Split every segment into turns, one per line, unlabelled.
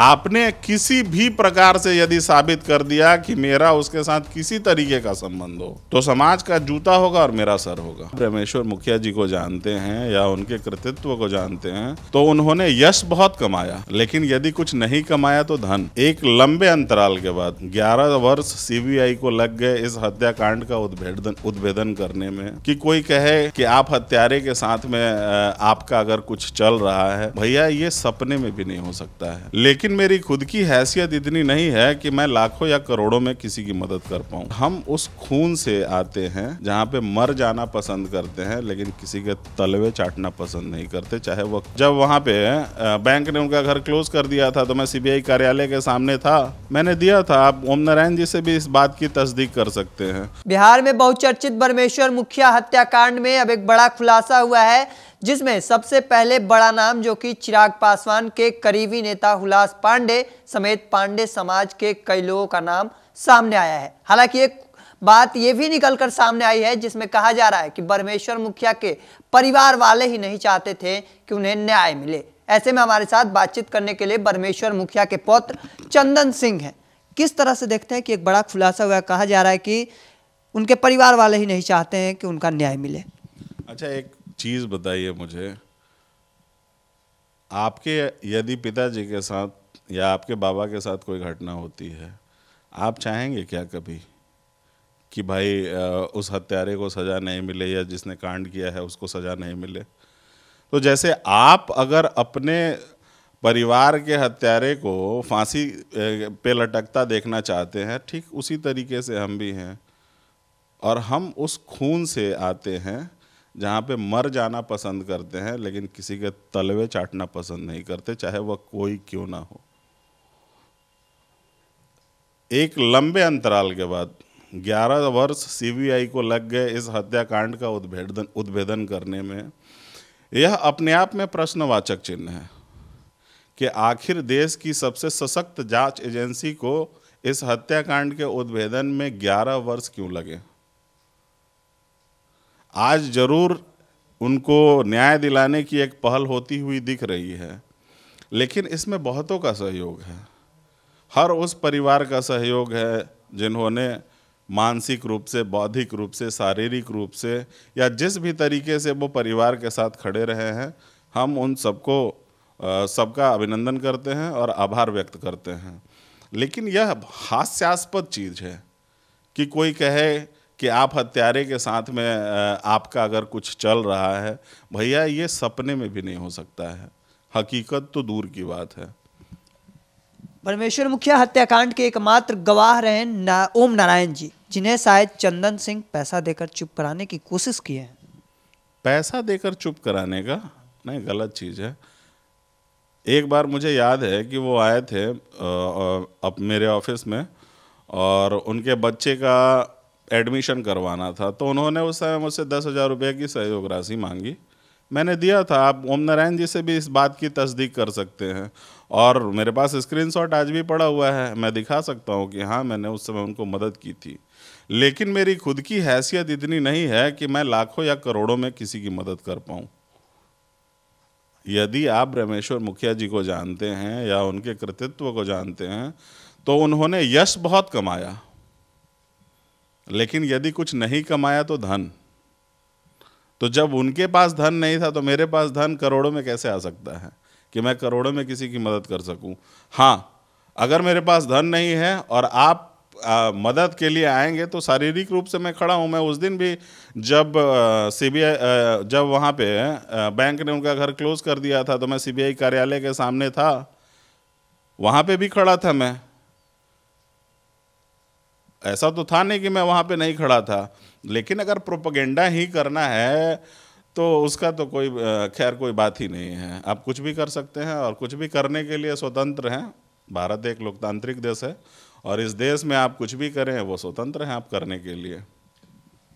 आपने किसी भी प्रकार से यदि साबित कर दिया कि मेरा उसके साथ किसी तरीके का संबंध हो तो समाज का जूता होगा और मेरा सर होगा परमेश्वर मुखिया जी को जानते हैं या उनके कृतित्व को जानते हैं तो उन्होंने यश बहुत कमाया लेकिन यदि कुछ नहीं कमाया तो धन एक लंबे अंतराल के बाद 11 वर्ष सीबीआई को लग गए इस हत्याकांड का उद्भेदन उद्भेदन करने में कि कोई कहे कि आप हत्यारे के साथ में आपका अगर कुछ चल रहा है भैया ये सपने में भी नहीं हो सकता है लेकिन लेकिन मेरी खुद की हैसियत इतनी नहीं है कि मैं लाखों या करोड़ों में किसी की मदद कर पाऊँ हम उस खून से आते हैं जहाँ पे मर जाना पसंद करते हैं लेकिन किसी के तलवे चाटना पसंद नहीं करते चाहे वो जब वहाँ पे बैंक ने उनका घर क्लोज कर दिया था तो मैं सीबीआई कार्यालय के सामने था मैंने दिया था आप ओम नारायण जी से भी इस बात की तस्दीक कर सकते हैं
बिहार में बहुचर्चित बर्मेश्वर मुखिया हत्याकांड में अब एक बड़ा खुलासा हुआ है जिसमें सबसे पहले बड़ा नाम जो कि चिराग पासवान के करीबी नेता हुलास पांडे समेत पांडे समाज के कई लोगों का नाम सामने आया है हालांकि एक बात यह भी निकलकर सामने आई है जिसमें कहा जा रहा है कि परमेश्वर मुखिया के परिवार वाले ही नहीं चाहते थे कि उन्हें न्याय मिले ऐसे में हमारे साथ बातचीत करने के लिए परमेश्वर मुखिया के पौत्र चंदन सिंह हैं किस तरह से देखते हैं कि एक बड़ा खुलासा हुआ कहा जा रहा है कि उनके परिवार वाले ही नहीं चाहते हैं कि उनका न्याय मिले
अच्छा एक चीज़ बताइए मुझे आपके यदि पिताजी के साथ या आपके बाबा के साथ कोई घटना होती है आप चाहेंगे क्या कभी कि भाई उस हत्यारे को सज़ा नहीं मिले या जिसने कांड किया है उसको सज़ा नहीं मिले तो जैसे आप अगर अपने परिवार के हत्यारे को फांसी पे लटकता देखना चाहते हैं ठीक उसी तरीके से हम भी हैं और हम उस खून से आते हैं जहाँ पे मर जाना पसंद करते हैं लेकिन किसी के तलवे चाटना पसंद नहीं करते चाहे वह कोई क्यों ना हो एक लंबे अंतराल के बाद 11 वर्ष सीबीआई को लग गए इस हत्याकांड का उद्भेदन उद्भेदन करने में यह अपने आप में प्रश्नवाचक चिन्ह है कि आखिर देश की सबसे सशक्त जांच एजेंसी को इस हत्याकांड के उद्भेदन में 11 वर्ष क्यों लगे आज जरूर उनको न्याय दिलाने की एक पहल होती हुई दिख रही है लेकिन इसमें बहुतों का सहयोग है हर उस परिवार का सहयोग है जिन्होंने मानसिक रूप से बौद्धिक रूप से शारीरिक रूप से या जिस भी तरीके से वो परिवार के साथ खड़े रहे हैं हम उन सबको सबका अभिनंदन करते हैं और आभार व्यक्त करते हैं लेकिन यह हास्यास्पद चीज़ है कि कोई कहे कि आप हत्यारे के साथ में आपका अगर कुछ चल रहा है भैया ये सपने में भी नहीं हो सकता है हकीकत तो दूर की बात है
परमेश्वर मुखिया हत्याकांड के एकमात्र गवाह रहे ना, ओम नारायण जी जिन्हें शायद चंदन सिंह पैसा देकर चुप कराने की कोशिश किए हैं
पैसा देकर चुप कराने का नहीं गलत चीज़ है एक बार मुझे याद है कि वो आए थे अब मेरे ऑफिस में और उनके बच्चे का एडमिशन करवाना था तो उन्होंने उस समय मुझसे दस हज़ार रुपये की सहयोग राशि मांगी मैंने दिया था आप ओम नारायण जी से भी इस बात की तस्दीक कर सकते हैं और मेरे पास स्क्रीनशॉट आज भी पड़ा हुआ है मैं दिखा सकता हूँ कि हाँ मैंने उस समय उनको मदद की थी लेकिन मेरी खुद की हैसियत इतनी नहीं है कि मैं लाखों या करोड़ों में किसी की मदद कर पाऊँ यदि आप रमेश्वर मुखिया जी को जानते हैं या उनके कृतित्व को जानते हैं तो उन्होंने यश बहुत कमाया लेकिन यदि कुछ नहीं कमाया तो धन तो जब उनके पास धन नहीं था तो मेरे पास धन करोड़ों में कैसे आ सकता है कि मैं करोड़ों में किसी की मदद कर सकूं हाँ अगर मेरे पास धन नहीं है और आप आ, मदद के लिए आएंगे तो शारीरिक रूप से मैं खड़ा हूँ मैं उस दिन भी जब सीबीआई जब वहाँ पे आ, बैंक ने उनका घर क्लोज कर दिया था तो मैं सीबीआई कार्यालय के सामने था वहाँ पे भी खड़ा था मैं ऐसा तो था नहीं कि मैं वहाँ पे नहीं खड़ा था लेकिन अगर प्रोपोगेंडा ही करना है तो उसका तो कोई खैर कोई बात ही नहीं है आप कुछ भी कर सकते हैं और कुछ भी करने के लिए स्वतंत्र हैं भारत एक लोकतांत्रिक देश है और इस देश में आप कुछ भी करें वो स्वतंत्र हैं आप करने के लिए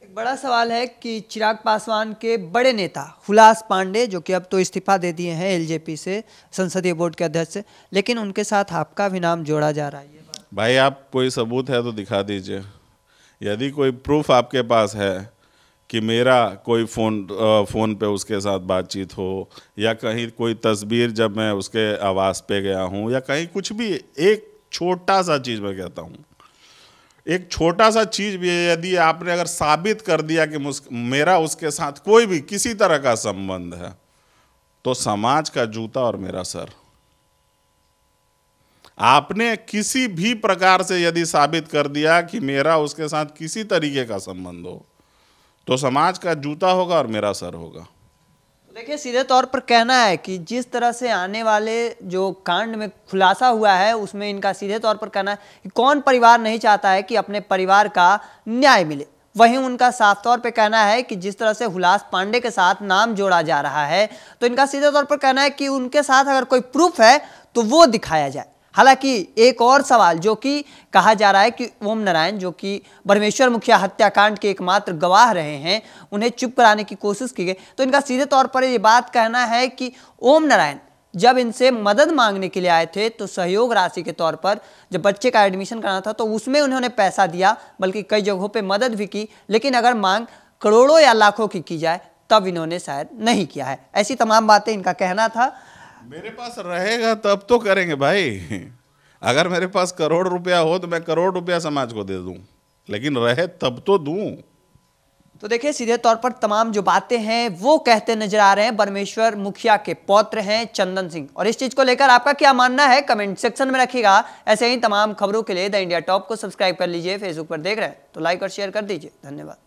एक बड़ा सवाल है कि चिराग पासवान के बड़े नेता हुलास पांडे जो कि अब तो इस्तीफा दे दिए हैं एलजेपी से संसदीय बोर्ड के अध्यक्ष से लेकिन उनके साथ आपका भी नाम जोड़ा जा रहा है
भाई आप कोई सबूत है तो दिखा दीजिए यदि कोई प्रूफ आपके पास है कि मेरा कोई फ़ोन फ़ोन पे उसके साथ बातचीत हो या कहीं कोई तस्वीर जब मैं उसके आवास पे गया हूँ या कहीं कुछ भी एक छोटा सा चीज़ मैं कहता हूँ एक छोटा सा चीज़ भी यदि आपने अगर साबित कर दिया कि मेरा उसके साथ कोई भी किसी तरह का संबंध है तो समाज का जूता और मेरा सर आपने किसी भी प्रकार से यदि साबित कर दिया कि मेरा उसके साथ किसी तरीके का संबंध हो तो समाज का जूता होगा और मेरा सर होगा
देखिए सीधे तौर पर कहना है कि जिस तरह से आने वाले जो कांड में खुलासा हुआ है उसमें इनका सीधे तौर पर कहना है कि कौन परिवार नहीं चाहता है कि अपने परिवार का न्याय मिले वहीं उनका साफ तौर पर कहना है कि जिस तरह से हुलास पांडे के साथ नाम जोड़ा जा रहा है तो इनका सीधे तौर पर कहना है कि उनके साथ अगर कोई प्रूफ है तो वो दिखाया जाए हालांकि एक और सवाल जो कि कहा जा रहा है कि ओम नारायण जो कि परमेश्वर मुखिया हत्याकांड के एकमात्र गवाह रहे हैं उन्हें चुप कराने की कोशिश की गई तो इनका सीधे तौर पर ये बात कहना है कि ओम नारायण जब इनसे मदद मांगने के लिए आए थे तो सहयोग राशि के तौर पर जब बच्चे का एडमिशन कराना था तो उसमें उन्होंने पैसा दिया बल्कि कई जगहों पर मदद भी की लेकिन अगर मांग करोड़ों या लाखों की की जाए तब इन्होंने शायद नहीं किया है ऐसी तमाम बातें इनका कहना था
मेरे पास रहेगा तब तो करेंगे भाई अगर मेरे पास करोड़ रुपया हो तो मैं करोड़ रुपया समाज को दे दूं लेकिन रहे तब तो दूं
तो देखिए सीधे तौर पर तमाम जो बातें हैं वो कहते नजर आ रहे हैं परमेश्वर मुखिया के पौत्र हैं चंदन सिंह और इस चीज को लेकर आपका क्या मानना है कमेंट सेक्शन में रखिएगा ऐसे ही तमाम खबरों के लिए द इंडिया टॉप को सब्सक्राइब कर लीजिए फेसबुक पर देख रहे हैं तो लाइक और शेयर कर दीजिए धन्यवाद